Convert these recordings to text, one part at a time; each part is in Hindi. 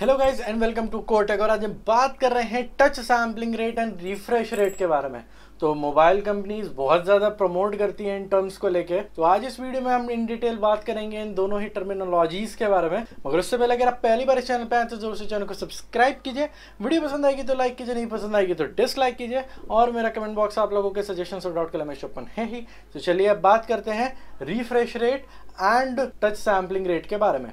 hello guys and welcome to Kotek और आज हम बात कर रहे हैं touch sampling rate and refresh rate के बारे में तो मोबाइल कंपनीज बहुत ज़्यादा प्रमोट करती हैं इन टर्म्स को लेके तो आज इस वीडियो में हम इन डिटेल बात करेंगे इन दोनों ही टर्मिनोलॉजीज के बारे में मगर उससे पहले अगर आप पहली बार इस चैनल पर आए तो जरूर से चैनल को सब्सक्राइब कीजिए वीडियो पसंद आएगी तो लाइक कीजिए नहीं पसंद आएगी तो डिसलाइक कीजिए और मेरा कमेंट बॉक्स आप लोगों के सजेशन और डॉट के लिए ओपन है ही तो चलिए अब बात करते हैं refresh rate and touch sampling rate के बारे में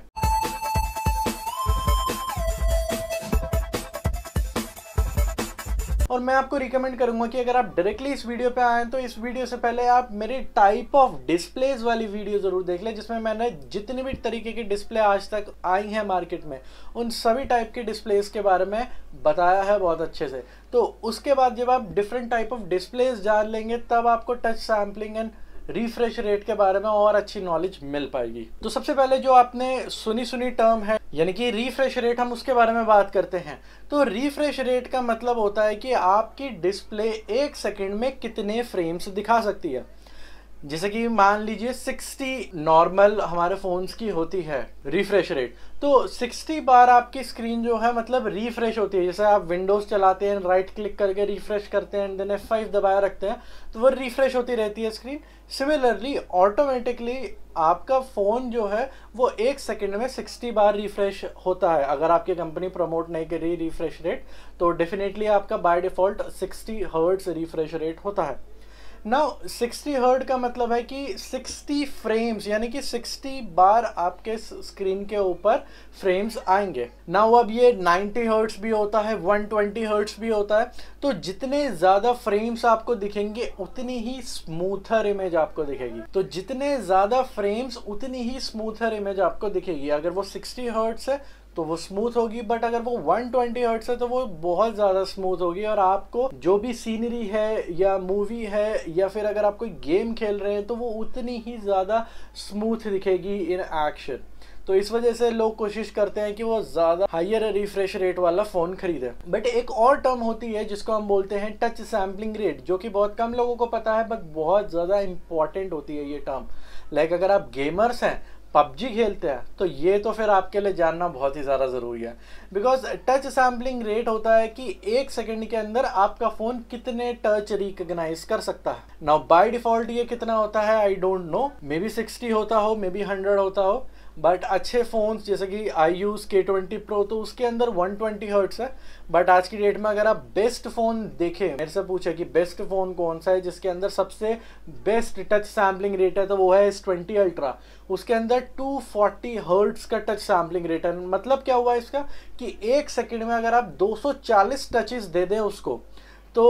और मैं आपको रिकमेंड करूंगा कि अगर आप डायरेक्टली इस वीडियो पे आए तो इस वीडियो से पहले आप मेरे टाइप ऑफ डिस्प्लेज वाली वीडियो जरूर देख लें जिसमें मैंने जितने भी तरीके के डिस्प्ले आज तक आई हैं मार्केट में उन सभी टाइप के डिस्प्लेज के बारे में बताया है बहुत अच्छे से तो उसके बाद जब आप डिफरेंट टाइप ऑफ डिस्प्लेज जान लेंगे तब आपको touch sampling and refresh rate के बारे में और अच्छी नॉलेज मिल पाएगी तो सबसे पहले जो आपने सुनी सुनी टर्म है यानी कि रिफ्रेश रेट हम उसके बारे में बात करते हैं तो रिफ्रेश रेट का मतलब होता है कि आपकी डिस्प्ले एक सेकंड में कितने फ्रेम्स दिखा सकती है जैसे कि मान लीजिए 60 नॉर्मल हमारे फ़ोन्स की होती है रिफ्रेश रेट तो 60 बार आपकी स्क्रीन जो है मतलब रिफ्रेश होती है जैसे आप विंडोज़ चलाते हैं राइट क्लिक करके रिफ्रेश करते हैं देन एफ फाइव दबाया रखते हैं तो वो रिफ्रेश होती रहती है स्क्रीन सिमिलरली ऑटोमेटिकली आपका फ़ोन जो है वो एक सेकेंड में 60 बार रिफ्रेश होता है अगर आपकी कंपनी प्रमोट नहीं करी रिफ्रेश रेट तो डेफिनेटली आपका by default 60 hertz refresh rate होता है नाउ 60 हर्ड का मतलब है कि 60 फ्रेम्स यानी कि 60 बार आपके स्क्रीन के ऊपर फ्रेम्स आएंगे नाउ अब ये 90 हर्ट्स भी होता है 120 हर्ट्स भी होता है तो जितने ज़्यादा फ्रेम्स आपको दिखेंगे उतनी ही स्मूथर इमेज आपको दिखेगी तो जितने ज़्यादा फ्रेम्स उतनी ही स्मूथर इमेज आपको दिखेगी अगर वो 60 हर्ट्स है तो वो स्मूथ होगी बट अगर वो 120 ट्वेंटी हर्ट्स है तो वो बहुत ज़्यादा स्मूथ होगी और आपको जो भी सीनरी है या मूवी है या फिर अगर आप कोई गेम खेल रहे हैं तो वो उतनी ही ज़्यादा स्मूथ दिखेगी इन एक्शन तो इस वजह से लोग कोशिश करते हैं कि वो ज़्यादा हायर रिफ्रेश रेट वाला फ़ोन खरीदे बट एक और टर्म होती है जिसको हम बोलते हैं टच सैम्पलिंग रेट जो कि बहुत कम लोगों को पता है बट बहुत ज़्यादा इंपॉर्टेंट होती है ये टर्म लाइक अगर आप गेमर्स हैं पबजी खेलते हैं तो ये तो फिर आपके लिए जानना बहुत ही ज़्यादा ज़रूरी है बिकॉज टच सैम्पलिंग रेट होता है कि एक सेकंड के अंदर आपका फ़ोन कितने टच रिकगनाइज कर सकता है नाउ बाय डिफ़ॉल्ट ये कितना होता है I don't know may be sixty होता हो मे बी हंड्रेड होता हो बट अच्छे फ़ोन्स जैसे कि I use K twenty Pro तो उसके अंदर वन ट्वेंटी हर्ट्स है बट आज की डेट में अगर आप बेस्ट फ़ोन देखें मेरे से पूछे कि बेस्ट फ़ोन कौन सा है जिसके अंदर सबसे बेस्ट टच सैम्पलिंग रेट है तो वो है एस ट्वेंटी अल्ट्रा उसके अंदर टू फोर्टी हर्ट्स का टच सैम्पलिंग रेट है मतलब क्या हुआ इसका कि एक सेकेंड में अगर आप दो सौ चालीस टचेस दे दें उसको तो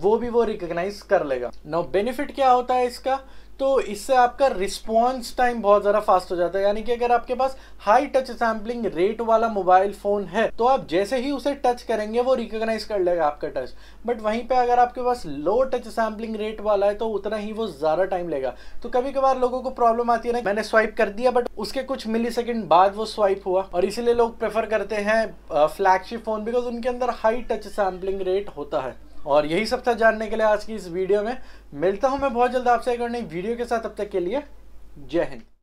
वो भी वो रिकग्नाइज कर लेगा नो बेनिफिट क्या होता है इसका तो इससे आपका रिस्पॉन्स टाइम बहुत ज़्यादा फास्ट हो जाता है यानी कि अगर आपके पास हाई टच सैम्पलिंग रेट वाला मोबाइल फ़ोन है तो आप जैसे ही उसे टच करेंगे वो रिकोगनाइज कर लेगा आपका टच बट वहीं पे अगर आपके पास लो टच सैम्पलिंग रेट वाला है तो उतना ही वो ज़्यादा टाइम लेगा तो कभी कभार लोगों को प्रॉब्लम आती है ना मैंने स्वाइप कर दिया बट उसके कुछ मिली सेकेंड बाद वो स्वाइप हुआ और इसीलिए लोग प्रेफर करते हैं फ्लैगशिप फ़ोन बिकॉज उनके अंदर हाई टच सैम्पलिंग रेट होता है और यही सब था जानने के लिए आज की इस वीडियो में मिलता हूँ मैं बहुत जल्द आपसे एक और नई वीडियो के साथ अब तक के लिए जय हिंद